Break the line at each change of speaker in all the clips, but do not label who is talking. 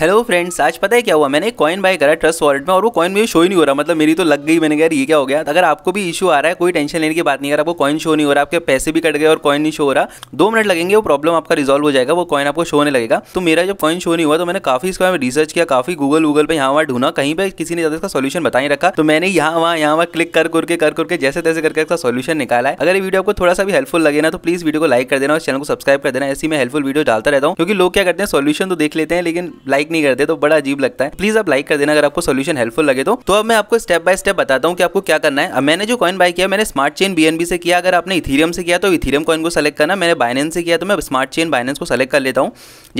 hello friends आज पता है क्या हुआ मैंने एक कॉइन बाय करा ट्रस्ट वॉलेट में और वो कॉइन मुझे शो ही नहीं हो रहा मतलब मेरी तो लग गई मैंने कहा ये क्या हो गया अगर आपको भी इशू आ रहा है कोई टेंशन लेने की बात नहीं कर आपको कॉइन शो नहीं हो रहा आपके पैसे भी कट गए और कॉइन नहीं शो हो रहा दो मिनट लगेंगे वो प्रॉब्लम आपका रिजॉल्व हो जाएगा वो कॉइन आपको शो होने लगेगा तो मेरा जब कॉइन शो नहीं हुआ तो मैंने काफी इसका रिसर्च किया काफी गूगल वूगल पर यहाँ वहाँ ढूंढा कहीं पर किसी ने ज्यादा इसका सोल्यूशन बता ही रखा तो मैंने यहाँ वहाँ यहाँ वहाँ क्लिक कर करके कर करके जैसे तैसे करके इसका सोल्यूशन निकाला है अगर ये वीडियो आपको थोड़ा सा भी हेल्पफुल लगे ना तो प्लीज वीडियो को लाइक कर देना और चैनल को सब्सक्राइब कर देना ऐसी मैं हेल्पफुल वीडियो डालता रहता हूँ क्योंकि लोग क्या करते हैं सोल्यूशन तो देख लेते हैं लेकिन लाइक लाइक नहीं करते तो बड़ा अजीब लगता है प्लीज आप लाइक कर देना अगर आपको सोल्यूशन हेल्पफुल लगे तो तो अब मैं आपको स्टेप बाय स्टेप बताता हूँ कि आपको क्या करना है अब मैंने जो कॉइन बाय किया मैंने स्मार्ट चेन बीएनबी से किया अगर आपने इथीरियम से किया तो इथीरियम कॉइन को सेलेक्ट करना मैंने बाइनेंस से किया तो मैं स्मार्ट चेन बाइनेंस को सेलेक्ट कर लेता हूँ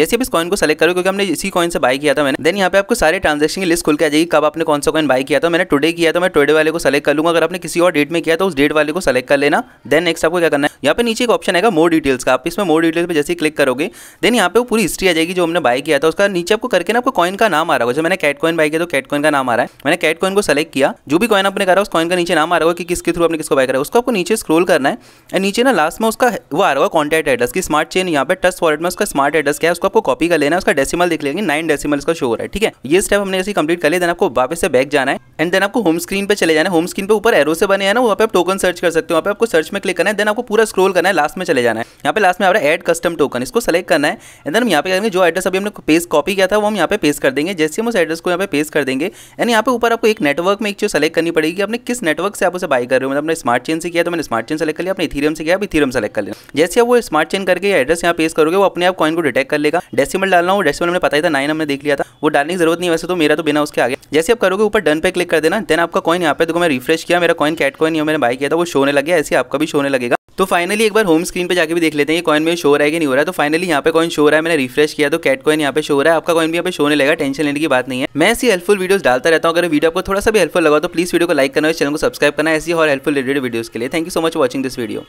जैसे आप इस कॉइन को सेलेक्ट करो क्योंकि हमने इसी कॉइन से बाय किया था मैंने देन यहाँ पे आपको सारे ट्रांजेक्शन की लिस्ट खुल के आ जाएगी कब आपने कौन सा कॉइन बाय किया था मैंने टुडे किया तो मैं टुडे वाले को सेलेक्ट कर लूँगा अगर आपने किसी और डेट में किया तो उस डेट वाले को सेलेक्ट कर लेना देन नेक्स्ट आपको क्या करना है यहाँ पे नीचे एक ऑप्शन आएगा मोर डिटेल्स का आप इसमें मोर डिटेल्स पर जैसे ही क्लिक करोगे देन यहाँ पे पूरी हिस्ट्री आ जाएगी जो हमने बाय किया था उसका नीचे आपको करके ना आपको कॉइन का नाम आ रहा होगा जब मैंने कैट कॉइन बाई किया तो कैट कॉइन का नाम आ रहा है मैंने कैट कॉइन को सेलेक्ट किया जो भी कॉइन आपने करा उस कॉइन का नीचे नाम आ रहा होगा कि किसके थ्रू आपने किसको बाय करा उसको आपको नीचे स्क्रोल करना है एंड नीचे ना लास्ट में उसका वो आ रहा होगा कॉन्टैक्ट एड्रेस की स्मार्ट चेन यहाँ पर टच वॉलेट में उसका स्मार्ट एड्रेस क्या है उसको आपको कॉपी कर लेना है उसका डेसिमल देख लेंगे नाइन डेसिमल का शो हो रहा है ठीक है ये स्टेप हमने ऐसे कंप्लीट कर लिया देन आपको वापस से बैक जाना है एंड देन आपको होम स्क्रीन पे चले जाना होम स्क्रीन पे ऊपर एरो से बने हैं ना वहाँ पे आप टोकन सर्च कर सकते हो वहाँ पे आपको सर्च में क्लिक करना है देन आपको पूरा स्क्रोल करना है लास्ट में चले जाना है यहाँ पे लास्ट में आ रहा है एड कस्टम टोकन इसको सेलेक्ट करना है एंड देन हम यहाँ पे करेंगे जो एड्रेस अभी हमने पेज कॉपी किया था वो हम यहाँ पे पेस्ट कर देंगे जैसे हम उस एड्रेस को यहाँ पे पेस्ट कर देंगे एंड यहाँ पे ऊपर आपको एक नेटवर्क में एक चीज सेलेक्ट करनी पड़ेगी आपने किस नेटवर्क से आप उसे बाई कर रहे हो मतलब अपने स्मार्ट चेन से किया तो मैंने स्मार्ट चेन सेलेक्ट कर लिया अपने इथीरियम से किया आप इथीरियम सेलेक्ट कर लिया जैसे आप वो स्मार्ट चेन करके एड्रेस यहाँ पेस्ट करोगे वो अपने आप कॉइन को डिटेक्ट कर लेगा डेसिमल डालना हो डेसिमल हमने पता ही था नाइन हमने देख लिया था वो डालने की जरूरत नहीं वैसे तो मेरा तो बिना उसके आगे जैसे आप करोगे ऊपर डन पे क्लिक क्लिक कर देना देन आपका कॉइन यहाँ पे देखो मैं रिफ्रेश किया मेरा कॉइन कैट कॉइन मैंने बाई किया था वो शो होने लगे ऐसे आपका भी शो होने लगेगा तो फाइनली एक बार होम स्क्रीन पे जाके भी देख लेते हैं ये कॉइन में शो रहा है कि नहीं हो रहा है तो फाइनली यहाँ पे कॉइन शो रहा है मैंने रिफ्रेश किया तो कैट कॉइन यहाँ पे शो रहा है आपका कॉइन भी यहाँ पे शो नहीं लगा टेंशन लेने की बात नहीं है मैं ऐसी हेल्पफुल वीडियोस डालता रहता हूँ अगर वीडियो आपको थोड़ा सा भी हेल्पफुल लगा तो प्लीज वीडियो को लाइक करना और चैनल को सब्सक्राइब करना ऐसी और हेल्पफुल रिलेटेड वीडियोस के लिए thank you so much watching this video